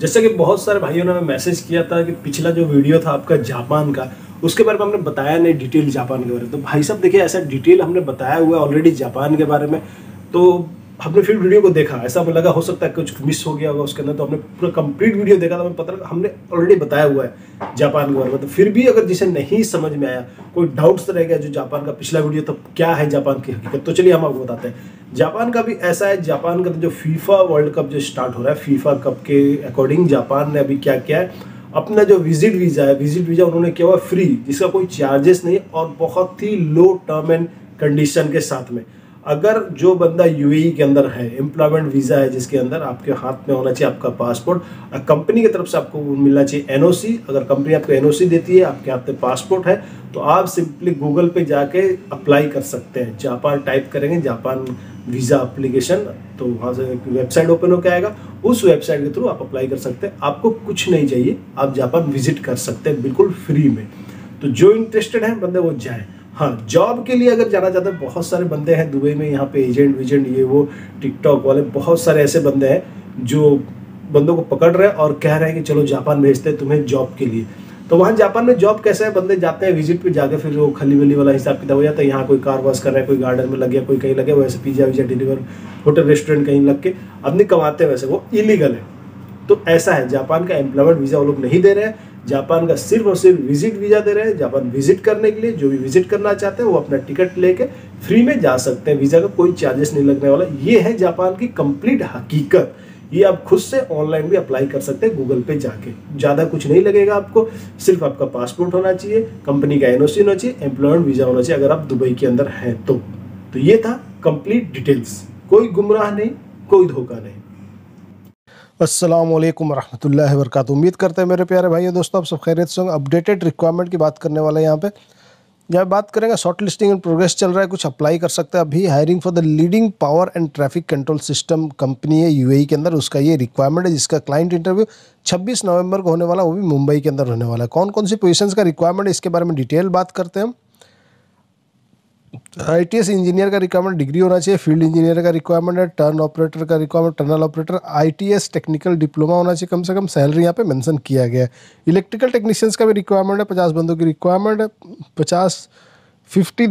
जैसे कि बहुत सारे भाइयों ने हमें मैसेज किया था कि पिछला जो वीडियो था आपका जापान का उसके बारे में हमने बताया नहीं डिटेल जापान के बारे में तो भाई साहब देखिए ऐसा डिटेल हमने बताया हुआ है ऑलरेडी जापान के बारे में तो हमने फिर वीडियो को देखा ऐसा हमें लगा हो सकता है कुछ मिस हो गया होगा उसके अंदर तो हमने पूरा कंप्लीट वीडियो देखा था हमें पता हमने ऑलरेडी बताया हुआ है जापान के बारे में तो फिर भी अगर जिसे नहीं समझ में आया कोई डाउट्स रह गया जो जापान का पिछला वीडियो तो क्या है जापान की हकीकत तो चलिए हम आपको बताते हैं जापान का भी ऐसा है जापान का जो फीफा वर्ल्ड कप जो स्टार्ट हो रहा है फीफा कप के अकॉर्डिंग जापान ने अभी क्या किया है अपना जो विजिट वीज़ा है विजिट वीज़ा उन्होंने किया हुआ फ्री जिसका कोई चार्जेस नहीं और बहुत ही लो टर्म एंड कंडीशन के साथ में अगर जो बंदा यूएई e के अंदर है एम्प्लॉयमेंट वीज़ा है जिसके अंदर आपके हाथ में होना चाहिए आपका पासपोर्ट कंपनी की तरफ से आपको मिलना चाहिए एनओसी अगर कंपनी आपको एनओसी देती है आपके हाथ में पासपोर्ट है तो आप सिंपली गूगल पे जाके अप्लाई कर सकते हैं जापान टाइप करेंगे जापान वीज़ा अप्लीकेशन तो वहाँ से एक वेबसाइट ओपन होकर आएगा उस वेबसाइट के थ्रू आप अप्लाई कर सकते हैं आपको कुछ नहीं चाहिए आप जापान विजिट कर सकते हैं बिल्कुल फ्री में तो जो इंटरेस्टेड हैं बंदे वो जाएँ हाँ जॉब के लिए अगर जाना चाहते हैं बहुत सारे बंदे हैं दुबई में यहाँ पे एजेंट विजेंट ये वो टिकटॉक वाले बहुत सारे ऐसे बंदे हैं जो बंदों को पकड़ रहे हैं और कह रहे हैं कि चलो जापान भेजते हैं तुम्हें जॉब के लिए तो वहाँ जापान में जॉब कैसा है बंदे जाते हैं विजिट पे जाके फिर वो खली वली वाला हिसाब किताब हो जाता है यहाँ कोई कार वॉश कर रहा है कोई गार्डन में लग गया कोई कहीं लगे वैसे पिज्जा विजा डिलीवर होटल रेस्टोरेंट कहीं लग के अपनी कमाते हैं वैसे वो इलीगल है तो ऐसा है जापान का एम्प्लॉयमेंट वीज़ा वो लोग नहीं दे रहे हैं जापान का सिर्फ और सिर्फ विजिट वीज़ा दे रहे हैं जापान विजिट करने के लिए जो भी विजिट करना चाहते हैं वो अपना टिकट लेके फ्री में जा सकते हैं वीज़ा का कोई चार्जेस नहीं लगने वाला ये है जापान की कंप्लीट हकीकत ये आप खुद से ऑनलाइन भी अप्लाई कर सकते हैं गूगल पे जाके ज़्यादा कुछ नहीं लगेगा आपको सिर्फ आपका पासपोर्ट होना चाहिए कंपनी का एनओसी होना चाहिए एम्प्लॉयमेंट वीज़ा होना चाहिए अगर आप दुबई के अंदर हैं तो, तो ये था कंप्लीट डिटेल्स कोई गुमराह नहीं कोई धोखा नहीं असलम वरहमल वर्क उम्मीद करते हैं मेरे प्यारे भाइयों दोस्तों आप सब खैरियत से अपडेटेड रिक्वायरमेंट की बात करने वाले हैं यहाँ पे यहाँ बात करेंगे शॉर्ट लिस्टिंग इन प्रोग्रेस चल रहा है कुछ अप्लाई कर सकते हैं अभी hiring for the leading power and traffic control system company है यू ए e के अंदर उसका ये रिक्वायरमेंट है जिसका क्लाइंट इंटरव्यू छब्बीस नवंबर को होने वाला वो भी मुंबई के अंदर होने वाला है कौन कौन सी पोजिशन का रिक्वायरमेंट है इसके बारे में डिटेल बात करते हैं हम आई टी एस इंजीनियर का रिक्वायरमेंट डिग्री होना चाहिए फील्ड इंजीनियर का रिक्वायरमेंट है टर्न ऑपरेटर का requirement tunnel operator I T S technical diploma होना चाहिए कम से कम सैलरी यहाँ पे मेंशन किया गया है इलेक्ट्रिकल टेक्नीशियंस का भी रिक्वायरमेंट है पचास बंदों की रिक्वायरमेंट है पचास फिफ्टी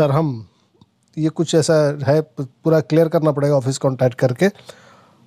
दरहम ये कुछ ऐसा है पूरा क्लियर करना पड़ेगा ऑफिस कॉन्टैक्ट करके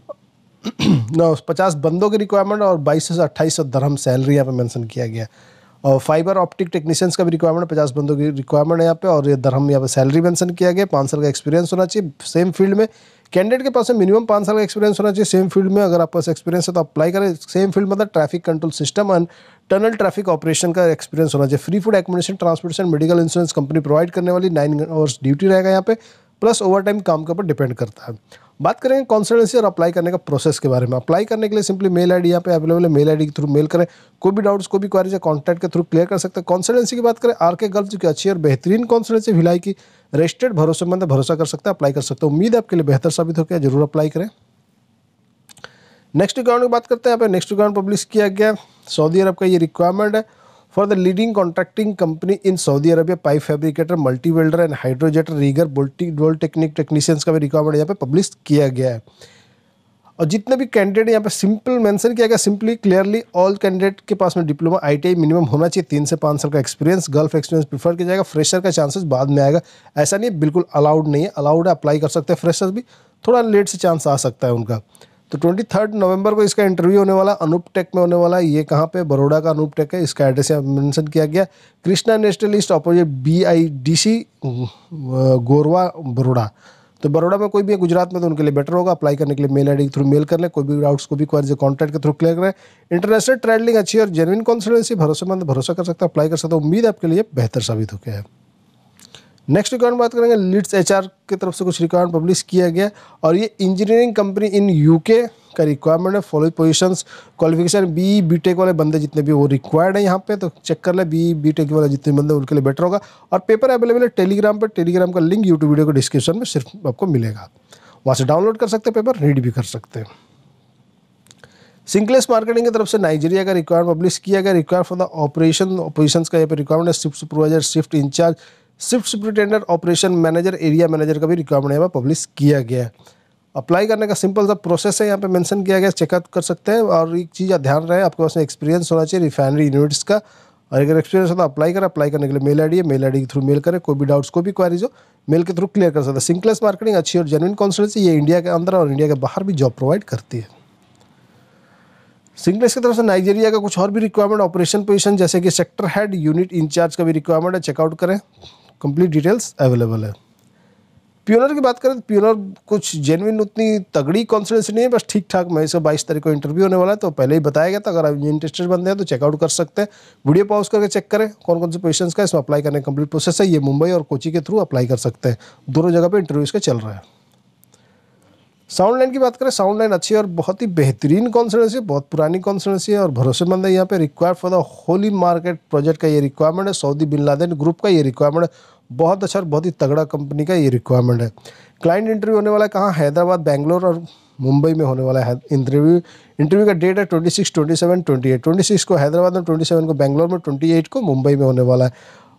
न पचास बंदों की रिक्वायरमेंट और बाईस सौ से अट्ठाईस सौ दरहम सैलरी यहाँ पे मैंसन किया गया है और फाइबर ऑप्टिक टेक्नीशियंस का भी रिक्वायरमेंट पचास बंदों की रिक्वायरमेंट है यहाँ पे और ये धर्म यहाँ पे सैलरी मेंशन किया गया पाँच साल का एक्सपीरियंस होना चाहिए सेम फील्ड में कैंडिडेट के पास में मिनिमम पाँच साल का एक्सपीरियंस होना चाहिए सेम फील्ड में अगर आपके पास एक्सपीरियंस है तो अप्लाई करें सेम फील्ड मतलब traffic control system and tunnel traffic operation का एक्सपीरियंस होना चाहिए free food accommodation transportation medical insurance company provide करने वाली नाइन आवर्स ड्यूटी रहेगा यहाँ पे प्लस ओवर टाइम काम के ऊपर डिपेंड करता है बात करेंगे कॉन्सल्टेंसी और अप्लाई करने का प्रोसेस के बारे में अप्लाई करने के लिए सिंपली मेल आईडी यहाँ पे अवेलेबल है मेल आईडी के थ्रू मेल करें कोई भी डाउट्स को भी क्वारीज है कॉन्टैक्ट के थ्रू क्लियर कर सकते हैं कॉन्सल्टेंसी की बात करें आर के गल्फ कि अच्छी और बेहतरीन कॉन्सल्टेंसी भिलाई की रजिस्टर्ड भरोसेमंद भरोसा कर सकते हैं अप्लाई कर सकते हैं उम्मीद आपके लिए बेहतर साबित हो गया जरूर अप्लाई करें नेक्स्ट रिक्वायरमेंट की बात करते हैं यहाँ पे नेक्स्ट रिक्वायरमेंट पब्लिश किया गया सऊदी अरब का ये रिक्वायरमेंट है for the leading contracting company in Saudi Arabia pipe fabricator multi welder and hydrojetter rigger डोल टेक्निक टेक्नीशियंस का भी रिक्वायरमेंट यहाँ पे पब्लिश किया गया है और जितने भी कैंडिडेट यहाँ पे सिंपल मेंशन किया गया सिंपली क्लियरली ऑल कैंडिडेट के पास में डिप्लोमा आईटीआई मिनिमम होना चाहिए तीन से पाँच साल का एक्सपीरियंस गल्फ एक्सपीरियंस प्रीफर किया जाएगा फ्रेशर का चांसेस बाद में आएगा ऐसा नहीं बिल्कुल अलाउड नहीं है अलाउड है अप्लाई कर सकते हैं फ्रेशर भी थोड़ा लेट से चांस आ सकता है उनका तो ट्वेंटी थर्ड नवंबर को इसका इंटरव्यू होने वाला अनूप टेक में होने वाला ये कहाँ पे बड़ोड़ा का अनूप टेक है इसका एड्रेस यहाँ मेंशन किया गया Krishna national list opposite B I D C Gorwa Baroda तो बड़ोड़ा में कोई भी है गुजरात में तो उनके लिए बेटर होगा अप्लाई करने के लिए मेल आई के थ्रू मेल कर लें कोई भी डाउट्स को भी क्वारीज कॉन्टैक्ट के थ्रू क्लियर करें इंटरनेशनल ट्रेडलिंग अच्छी और जेनविन कॉन्सल्टेंसी भरोसेमंद भरोसा कर सकता है अप्लाई कर सकता है उम्मीद आपके लिए बेहतर साबित हो गया है नेक्स्ट रिक्वायरमेंट बात करेंगे लिट्स एच की तरफ से कुछ रिक्वायरमेंट पब्लिश किया गया और ये इंजीनियरिंग कंपनी इन यूके का रिक्वायरमेंट है following positions qualification B B tech वाले बंदे जितने भी वो रिक्वायर्ड है यहाँ पे तो चेक कर ले बी बी टेक वाले जितने बंदे उनके लिए बेटर होगा और पेपर अवेलेबल है टेलीग्राम पर टेलीग्राम का लिंक यूट्यूब वीडियो के डिस्क्रिप्शन में सिर्फ आपको मिलेगा वहाँ से डाउनलोड कर सकते हैं पेपर रीड भी कर सकते हैं सिंकलेस मार्केटिंग की तरफ से नाइजीरिया का रिक्वायरमेंट पब्लिश किया गया require for the operation opposition का यहाँ पर रिक्वायरमेंट है shift supervisor shift incharge shift superintendent operation manager area manager का भी रिक्वायरमेंट यहाँ पर पब्लिश किया गया है अप्लाई करने का सिंपल सा प्रोसेस है यहाँ पे मेंशन किया गया चेकअप कर सकते हैं और एक चीज़ ध्यान रहे आपके पास में एक्सपीरियंस होना चाहिए रिफाइनरी यूनिट्स का और अगर एक्सपीरियंस होता तो अप्लाई करें अप्लाई करने के लिए मेल आई है मेल आई के थ्रू मेल करें कोई भी डाउट्स को भी क्वारीज हो मेल के थ्रू क्लियर कर सकते हैं सिंक्लेस मार्केटिंग अच्छी और जेनविन कॉन्सल्टेंसी ये इंडिया के अंदर और इंडिया के बाहर भी जॉब प्रोवाइड करती है सिंगलेस की तरफ से नाइजीरिया का कुछ और भी रिक्वायरमेंट ऑपरेशन पोजिशन जैसे कि सेक्टर हेड यूनिट इंचार्ज का भी रिक्वायरमेंट है चेकआउट करें कंप्लीट डिटेल्स अवेलेबल है प्योनर की बात करें तो प्योनर कुछ जेनविन उतनी तगड़ी कॉन्सल्टेंसी नहीं है बस ठीक ठाक मई से बाईस तारीख को इंटरव्यू होने वाला है तो पहले ही बताया गया था अगर आप इंटरेस्टेड बनते हैं तो चेकआउट कर सकते हैं वीडियो पॉज करके चेक करें कौन कौन से पोजिशन का इसमें अप्लाई करने का कंप्लीट प्रोसेस है ये मुंबई और कोची के थ्रू अप्लाई कर सकते हैं दोनों जगह पर इंटरव्यू इसका चल रहा है साउंड लाइन की बात करें साउंड लाइन अच्छी है और बहुत ही बेहतरीन कॉन्सर्टेंसी है बहुत पुरानी कॉन्सर्टेंसी है और भरोसेमंद है यहाँ पे required for the holy market project का ये रिक्वायरमेंट है सऊदी बिन लादेन ग्रुप का ये रिक्वायरमेंट है बहुत अच्छा और बहुत ही तगड़ा कंपनी का ये रिक्वायरमेंट है क्लाइंट इंटरव्यू होने वाला है कहाँ हैदराबाद बैंगलोर और मुंबई में होने वाला है इंटरव्यू इंटरव्यू का डेट है twenty six twenty seven twenty eight twenty six को हैदराबाद में ट्वेंटी सेवन को बैंगलोर में ट्वेंटी एट को मुंबई में होने वाला है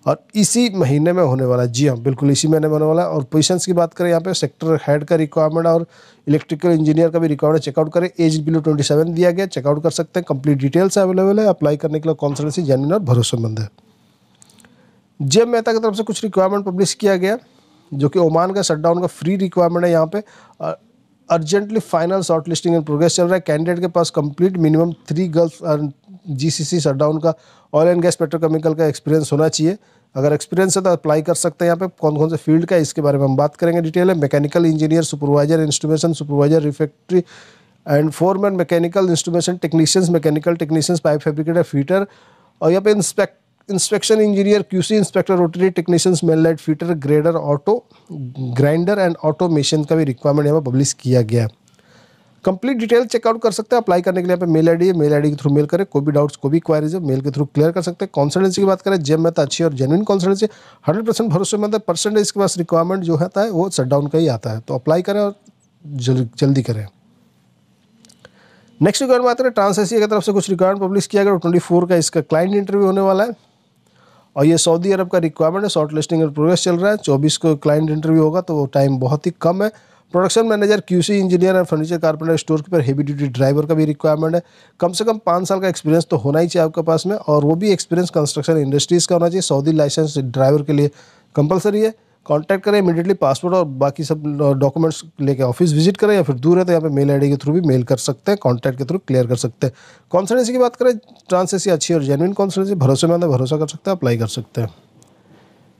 और इसी महीने में होने वाला है जी हाँ बिल्कुल इसी महीने में होने वाला है और पोजीशंस की बात करें यहाँ पे सेक्टर हेड का रिक्वायरमेंट और इलेक्ट्रिकल इंजीनियर का भी रिक्वायरमेंट चेकआउट करें एज बिलो ट्वेंटी सेवन दिया गया चेकआउट कर सकते हैं कंप्लीट डिटेल्स अवेलेबल है अप्लाई करने के लिए कॉन्सल्टेंसी जैनविन और भरोसेमंद है जे मेहता की तरफ से कुछ रिक्वायरमेंट पब्लिश किया गया जो कि ओमान का शटडाउन का फ्री रिक्वायरमेंट है यहाँ पे urgently final short listing in progress चल रहा है कैंडिडेट के पास complete minimum three girls GCC shutdown का ऑयल एंड गैस पेट्रोकेमिकल का एक्सपीरियंस होना चाहिए अगर एक्सपीरियंस है तो अप्लाई कर सकते हैं यहाँ पे कौन कौन से फील्ड का इसके बारे में हम बात करेंगे डिटेल में mechanical engineer supervisor instrumentation supervisor refractory and foreman mechanical instrumentation technicians mechanical technicians pipe fabricator fitter और यहाँ पे inspect inspection engineer QC inspector rotary technicians main light fitter grader auto grinder and automation का भी requirement यहाँ पर publish किया गया है कंप्लीट डिटेल चेकआउट कर सकते हैं अप्लाई करने के लिए यहाँ पे मेल आईडी है मेल आईडी के थ्रू मेल करें कोई भी डाउट्स कोई भी क्वारीज है मेल के थ्रू क्लियर कर सकते हैं कॉन्सल्टेंसी की बात करें जेम में तो अच्छी और जेनुइन कॉन्सल्टेंसी हंड्रेड परसेंट भरोसेमंद है परसेंटेज के पास रिक्वायरमेंट जो होता है तो वो शटडाउन का ही आता है तो अप्लाई करें और जल, जल्दी करें नेक्स्ट रिक्वायरमेंट बात करें ट्रांसएसी की तरफ से कुछ रिक्वायरमेंट पब्लिश किया गया ट्वेंटी फोर का इसका क्लाइंट इंटरव्यू होने वाला है और ये सऊदी अरब का रिक्वायरमेंट है शॉर्ट लिस्टिंग प्रोग्रेस चल रहा है चौबीस को क्लाइंट इंटरव्यू होगा तो वो टाइम बहुत ही कम है production manager QC engineer and furniture carpenter store keeper heavy duty driver का भी रिक्वायरमेंट है कम से कम पाँच साल का एक्सपीरियंस तो होना ही चाहिए आपके पास में और वो भी एक्सपीरियंस कंस्ट्रक्शन इंडस्ट्रीज़ का होना चाहिए सऊदी लाइसेंस ड्राइवर के लिए कंपलसरी है कॉन्टैक्ट करें इमीडिएटली पासपोर्ट और बाकी सब डॉक्यूमेंट्स लेके ऑफिस विजिट करें या फिर दूर है तो यहाँ पे मेल आईडी के थ्रू भी मेल कर सकते हैं कॉन्टैक्ट के थ्रू क्लियर कर सकते हैं कॉन्सल्टेंसी की बात करें ट्रांसलेंसी अच्छी और जेनविन कॉन्सल्टेंसी भरोसेमंद है भरोसा कर सकते हैं अप्लाई कर सकते हैं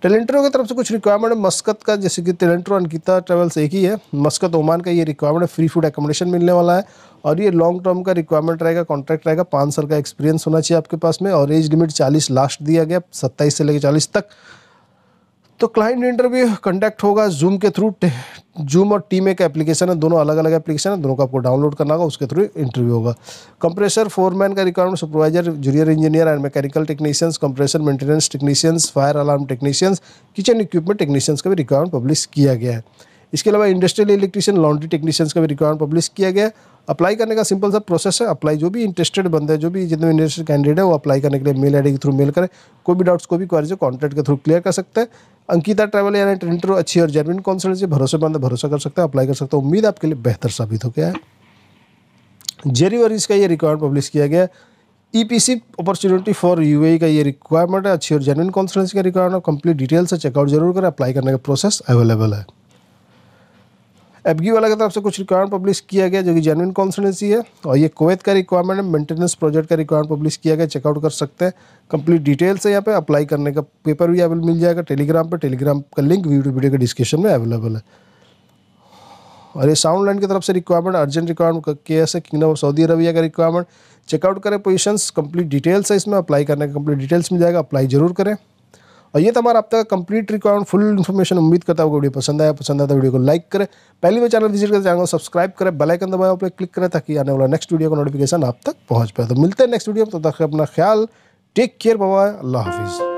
टेलेंट्रो की तरफ से कुछ रिक्वायरमेंट है मस्कत का जैसे कि टेलेंटरो अनकिता ट्रेवल्स एक ही है मस्कत ओमान का ये रिक्वायरमेंट है फ्री फूड एकोमोडेशन मिलने वाला है और ये लॉन्ग टर्म का रिक्वायरमेंट रहेगा कॉन्ट्रैक्ट रहेगा पाँच साल का एक्सपीरियंस होना चाहिए आपके पास में और एज लिमिट चालीस लास्ट दिया गया सत्ताईस से लेकर चालीस तक तो क्लाइंट इंटरव्यू कंडक्ट होगा जूम के थ्रू जूम और टीम एक एप्लीकेशन है दोनों अलग अलग एप्लीकेशन है दोनों को आपको डाउनलोड करना होगा उसके थ्रू इंटरव्यू होगा कंप्रेसर फोरमैन का requirement supervisor junior engineer and mechanical technicians compressor maintenance technicians fire alarm technicians kitchen equipment technicians का भी रिक्वायरमेंट पब्लिश किया गया है इसके अलावा इंडस्ट्रियल इलेक्ट्रीशियन लॉन्ड्री टेक्नीशियंस का भी रिक्वायरमेंट पब्लिश किया गया है अप्लाई करने का सिंपल सा प्रोसेस है अप्लाई जो भी इंटरेस्टेड है जो भी जितने इंटरेस्टेड कैंडिडेट है वो अप्लाई करने के लिए मेल आईडी के थ्रू मेल करें कोई भी डाउट्स को भी क्वारी कॉन्टैक्ट के थ्रू क्लियर कर सकते हैं अंकिता ट्रैवल यानी ट्रेंटर अच्छी और जेनविन कॉन्सल्टेंसी भरोसेमंद भरोसा कर सकते हैं अप्लाई कर सकते हैं उम्मीद आपके लिए बेहतर साबित हो गया है जेरी और इसका ये रिक्वायरमेंट पब्लिश किया गया P EPC opportunity for UAE का ये रिक्वायरमेंट है अच्छी और जेनविन कॉन्सल्टेंसी का रिक्वायरमेंट कंप्लीट डिटेल से चेकआउट जरूर करें अप्लाई करने का प्रोसेस अवेलेबल है एफगी वाला की तरफ से कुछ रिक्वायरमेंट पब्लिश किया गया जो कि जेनविन कॉन्सटेंसी है और ये कोवैत का रिक्वायरमेंट है मेंटेनेंस प्रोजेक्ट का रिक्वायरमेंट पब्लिश किया गया चेकआउट कर सकते हैं कंप्लीट डिटेल्स है यहाँ पे अप्लाई करने का पेपर भी अवेलेबल मिल जाएगा टेलीग्राम पर टेलीग्राम का लिंक वीडियो वीडियो के डिस्क्रिप्शन में अवेलेबल है और ये साउंड लैंड की तरफ से requirement urgent requirement K S kingdom of Saudi Arabia का रिक्वायरमेंट चेकआउट करें पोजिशन कंप्लीट डिटेल्स है इसमें अप्लाई करने का कंप्लीट डिटेल्स मिल जाएगा अप्लाई जरूर करें और ये तो हमारा अब तक कंप्लीट रिक्वायरमेंट फुल इन्फॉर्मेशन उम्मीद करता हूँ वीडियो पसंद आया पसंद आया तो वीडियो को लाइक करें पहली बार चैनल विजिट करें चैनल को सब्सक्राइब करें बेलाइकन दबाओ पर क्लिक करें ताकि आने वाला नेक्स्ट वीडियो का नोटिफिकेशन आप तक पहुँच पाए तो मिलते हैं नेक्स्ट वीडियो में तो तक अपना ख्याल टेक केयर बाबा अल्लाह हाफिज़